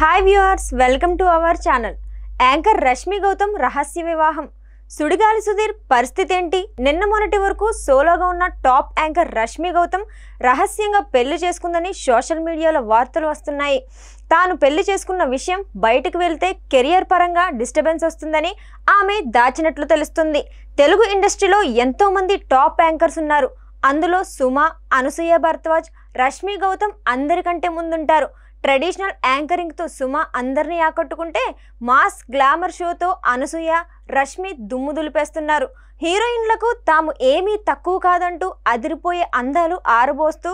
hi viewers welcome to our channel anchor Rashmi Gautam రహస్య వివాహం సుడిగాలి సుధీర్ పరిస్థితి ఏంటి నిన్న మొన్నటి వరకు సోలోగా ఉన్న టాప్ యాంకర్ రష్మి గౌతమ్ రహస్యంగా పెళ్లి చేసుకుందని సోషల్ మీడియాలో వార్తలు వస్తున్నాయి తాను పెళ్లి చేసుకున్న విషయం బయటకు వెళ్తే కెరియర్ పరంగా డిస్టర్బెన్స్ వస్తుందని ఆమె దాచినట్లు తెలుస్తుంది తెలుగు ఇండస్ట్రీలో ఎంతోమంది టాప్ యాంకర్స్ ఉన్నారు అందులో సుమ అనసూయ భరద్వాజ్ రష్మి గౌతమ్ అందరికంటే ముందుంటారు ట్రెడిషనల్ యాంకరింగ్తో సుమ అందరినీ ఆకట్టుకుంటే మాస్ గ్లామర్ షోతో అనసూయ రష్మి దుమ్ము దులిపేస్తున్నారు హీరోయిన్లకు తాము ఏమీ తక్కువ కాదంటూ అదిరిపోయే అందాలు ఆరబోస్తూ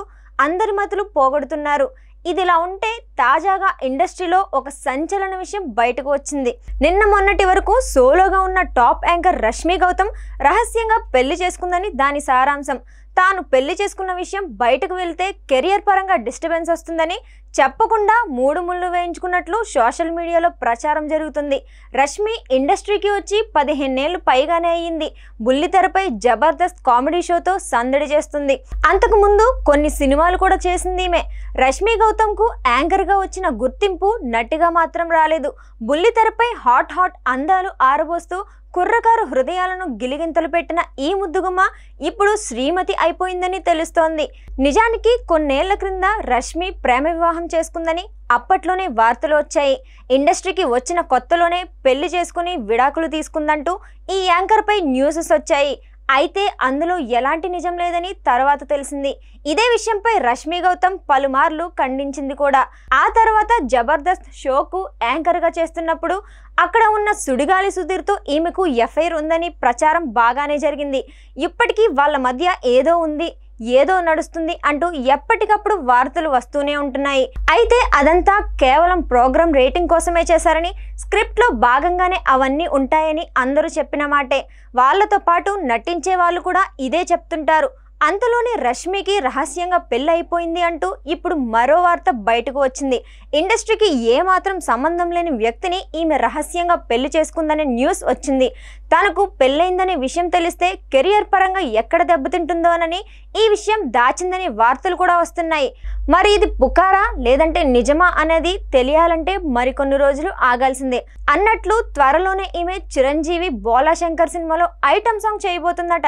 అందరి మతులు పోగొడుతున్నారు ఇదిలా ఉంటే తాజాగా ఇండస్ట్రీలో ఒక సంచలన విషయం బయటకు వచ్చింది నిన్న మొన్నటి వరకు సోలోగా ఉన్న టాప్ యాంకర్ రష్మి గౌతమ్ రహస్యంగా పెళ్లి చేసుకుందని దాని సారాంశం తాను పెళ్లి చేసుకున్న విషయం బయటకు వెళ్తే కెరియర్ పరంగా డిస్టర్బెన్స్ వస్తుందని చెప్పకుండా మూడు ముళ్ళు వేయించుకున్నట్లు సోషల్ మీడియాలో ప్రచారం జరుగుతుంది రష్మి ఇండస్ట్రీకి వచ్చి పదిహేనేళ్లు పైగానే అయ్యింది బుల్లితెరపై జబర్దస్త్ కామెడీ షోతో సందడి చేస్తుంది అంతకుముందు కొన్ని సినిమాలు కూడా చేసింది ఈమె రష్మి గౌతమ్కు యాంకర్గా వచ్చిన గుర్తింపు నటిగా మాత్రం రాలేదు బుల్లితెరపై హాట్ హాట్ అందాలు ఆరబోస్తూ కుర్రకారు హృదయాలను గిలిగింతలు పెట్టిన ఈ ముద్దుగుమ్మ ఇప్పుడు శ్రీమతి అయిపోయిందని తెలుస్తోంది నిజానికి కొన్నేళ్ల క్రింద రష్మి ప్రేమ వివాహం చేసుకుందని అప్పట్లోనే వార్తలు వచ్చాయి ఇండస్ట్రీకి వచ్చిన కొత్తలోనే పెళ్లి చేసుకుని విడాకులు తీసుకుందంటూ ఈ యాంకర్పై న్యూసెస్ వచ్చాయి అయితే అందులో ఎలాంటి నిజం లేదని తర్వాత తెలిసింది ఇదే విషయంపై రష్మి గౌతమ్ పలుమార్లు ఖండించింది కూడా ఆ తర్వాత జబర్దస్త్ షోకు యాంకర్గా చేస్తున్నప్పుడు అక్కడ ఉన్న సుడిగాలి సుధీర్తో ఈమెకు ఎఫ్ఐఆర్ ఉందని ప్రచారం బాగానే జరిగింది ఇప్పటికీ వాళ్ళ మధ్య ఏదో ఉంది ఏదో నడుస్తుంది అంటూ ఎప్పటికప్పుడు వార్తలు వస్తూనే ఉంటున్నాయి అయితే అదంతా కేవలం ప్రోగ్రామ్ రేటింగ్ కోసమే చేశారని స్క్రిప్ట్లో భాగంగానే అవన్నీ ఉంటాయని అందరూ చెప్పిన మాటే వాళ్ళతో పాటు నటించే వాళ్ళు కూడా ఇదే చెప్తుంటారు అంతలోనే రష్మికి రహస్యంగా పెళ్ళైపోయింది అంటూ ఇప్పుడు మరో వార్త బయటకు వచ్చింది ఇండస్ట్రీకి ఏమాత్రం సంబంధం లేని వ్యక్తిని ఈమె రహస్యంగా పెళ్లి చేసుకుందనే న్యూస్ వచ్చింది తనకు పెళ్ళైందనే విషయం తెలిస్తే కెరియర్ పరంగా ఎక్కడ దెబ్బతింటుందోనని ఈ విషయం దాచిందనే వార్తలు కూడా వస్తున్నాయి మరి ఇది పుకారా లేదంటే నిజమా అనేది తెలియాలంటే మరికొన్ని రోజులు ఆగాల్సిందే అన్నట్లు త్వరలోనే ఈమె చిరంజీవి బోలాశంకర్ సినిమాలో ఐటమ్ సాంగ్ చేయబోతుందట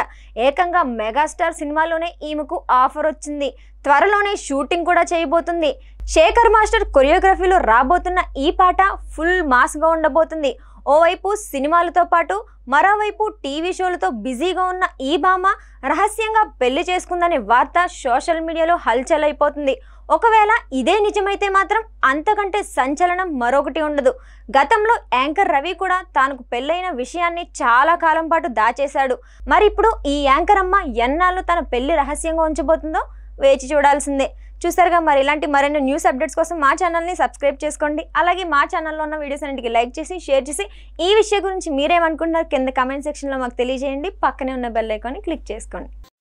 ఏకంగా మెగాస్టార్ సినిమా సినిమాలోనే ఈమెకు ఆఫర్ వచ్చింది త్వరలోనే షూటింగ్ కూడా చేయబోతుంది శేఖర్ మాస్టర్ కొరియోగ్రఫీలో రాబోతున్న ఈ పాట ఫుల్ మాస్గా ఉండబోతుంది ఓవైపు సినిమాలతో పాటు మరోవైపు టీవీ షోలతో బిజీగా ఉన్న ఈ భామ రహస్యంగా పెళ్లి చేసుకుందనే వార్త సోషల్ మీడియాలో హల్చల్ అయిపోతుంది ఒకవేళ ఇదే నిజమైతే మాత్రం అంతకంటే సంచలనం మరొకటి ఉండదు గతంలో యాంకర్ రవి కూడా తనకు పెళ్ళైన విషయాన్ని చాలా కాలం పాటు దాచేశాడు మరి ఇప్పుడు ఈ యాంకర్ అమ్మ ఎన్నాళ్ళు తన పెళ్లి రహస్యంగా ఉంచబోతుందో వేచి చూడాల్సిందే చూసారుగా మరి ఇలాంటి మరిన్ని న్యూస్ అప్డేట్స్ కోసం మా ఛానల్ని సబ్స్క్రైబ్ చేసుకోండి అలాగే మా ఛానల్లో ఉన్న వీడియోస్ అన్నింటికి లైక్ చేసి షేర్ చేసి ఈ విషయం గురించి మీరేమనుకుంటున్నారు కింద కమెంట్ సెక్షన్లో మాకు తెలియజేయండి పక్కనే ఉన్న బెల్ ఐకాన్ని క్లిక్ చేసుకోండి